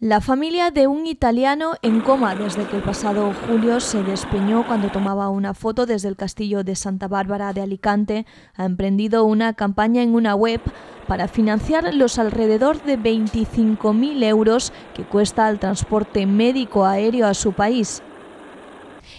La familia de un italiano en coma desde que el pasado julio se despeñó cuando tomaba una foto desde el castillo de Santa Bárbara de Alicante ha emprendido una campaña en una web para financiar los alrededor de 25.000 euros que cuesta el transporte médico aéreo a su país.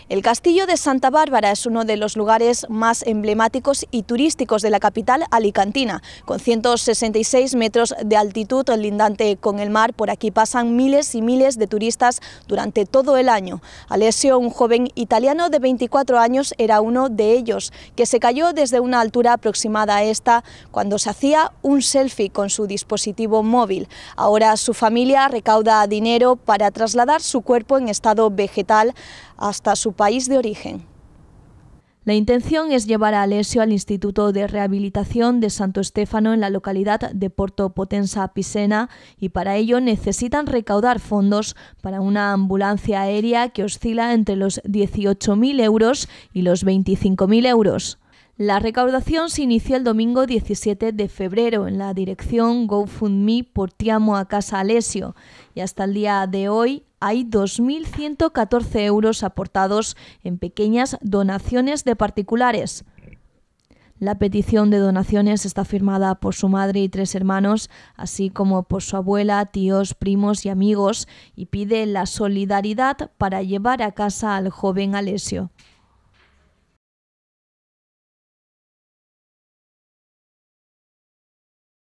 El castillo de Santa Bárbara es uno de los lugares más emblemáticos y turísticos de la capital alicantina, con 166 metros de altitud lindante con el mar. Por aquí pasan miles y miles de turistas durante todo el año. Alessio, un joven italiano de 24 años, era uno de ellos, que se cayó desde una altura aproximada a esta cuando se hacía un selfie con su dispositivo móvil. Ahora su familia recauda dinero para trasladar su cuerpo en estado vegetal hasta su país de origen. La intención es llevar a Alessio al Instituto de Rehabilitación de Santo Estéfano en la localidad de Porto Potenza Pisena y para ello necesitan recaudar fondos para una ambulancia aérea que oscila entre los 18.000 euros y los 25.000 euros. La recaudación se inició el domingo 17 de febrero en la dirección GoFundMe por Tiamo a Casa Alesio y hasta el día de hoy hay 2.114 euros aportados en pequeñas donaciones de particulares. La petición de donaciones está firmada por su madre y tres hermanos, así como por su abuela, tíos, primos y amigos, y pide la solidaridad para llevar a casa al joven Alesio.